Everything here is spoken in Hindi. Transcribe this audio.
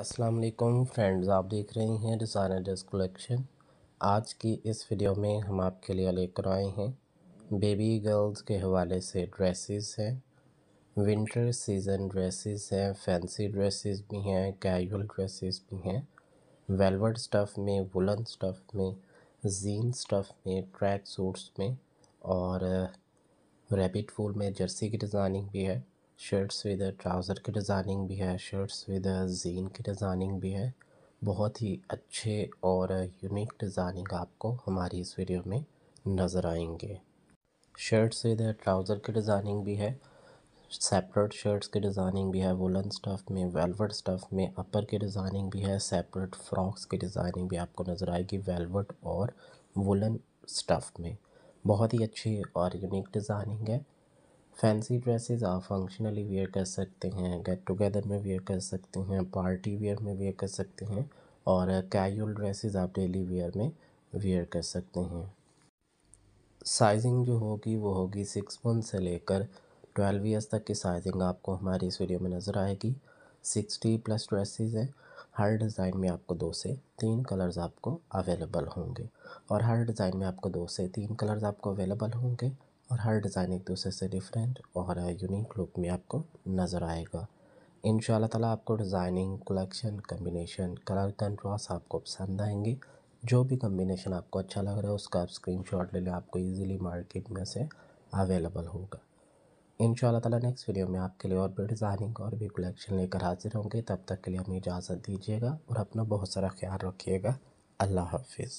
अस्सलाम वालेकुम फ्रेंड्स आप देख रहे हैं डिजाइनर ड्रेस कलेक्शन आज की इस वीडियो में हम आपके लिए लेकर आए हैं बेबी गर्ल्स के हवाले से ड्रेसेस हैं विंटर सीज़न ड्रेसेस हैं फैंसी ड्रेसेस भी हैं कैजुअल ड्रेसेस भी हैं वेलवेट स्टफ़ में वुलन स्टफ़ में जीन स्टफ़ में ट्रैक सूट्स में और रैबिट फूल में जर्सी की डिज़ाइनिंग भी है शर्ट्स विद ट्राउज़र की डिज़ाइनिंग भी है शर्ट्स विद जीन की डिज़ाइनिंग भी है बहुत ही अच्छे और यूनिक डिज़ाइनिंग आपको हमारी इस वीडियो में नज़र आएंगे शर्ट्स विद ट्राउज़र की डिज़ाइनिंग भी है सेपरेट शर्ट्स की डिज़ाइनिंग भी है वुलन स्टफ़ में वेलवेट स्टफ़ में अपर की डिज़ाइनिंग भी है सेपरेट फ्रॉक्स की डिज़ाइनिंग भी आपको नज़र आएगी वेलवेट और वुलन स्टफ़ में बहुत ही अच्छी और यूनिक डिज़ाइनिंग है फैंसी ड्रेसेस आप फंक्शनली वेयर कर सकते हैं गेट टुगेदर में वेयर कर सकते हैं पार्टी वेयर में वेयर कर सकते हैं और कैजुअल ड्रेसेस आप डेली वेयर में वेयर कर सकते हैं साइजिंग जो होगी वो होगी सिक्स मंथ से लेकर ट्वेल्व ईयर्स तक की साइजिंग आपको हमारी इस वीडियो में नज़र आएगी सिक्सटी प्लस ड्रेसेस हैं हर डिज़ाइन में आपको दो से तीन कलर्स आपको अवेलेबल होंगे और हर डिज़ाइन में आपको दो से तीन कलर्स आपको अवेलेबल होंगे और हर डिज़ाइन एक दूसरे से डिफरेंट और यूनिक लुक में आपको नज़र आएगा इन ताला आपको designing collection combination colour contrast आपको पसंद आएंगे जो भी कम्बिनेशन आपको अच्छा लग रहा है उसका आप शॉट ले लें आपको ईजिली मार्केट में से अवेलेबल होगा इन ताला नेक्स्ट वीडियो में आपके लिए और भी डिज़ाइनिंग और भी कलेक्शन लेकर हाजिर होंगे तब तक के लिए हमें इजाज़त दीजिएगा और अपना बहुत सारा ख्याल रखिएगा अल्लाह हाफिज़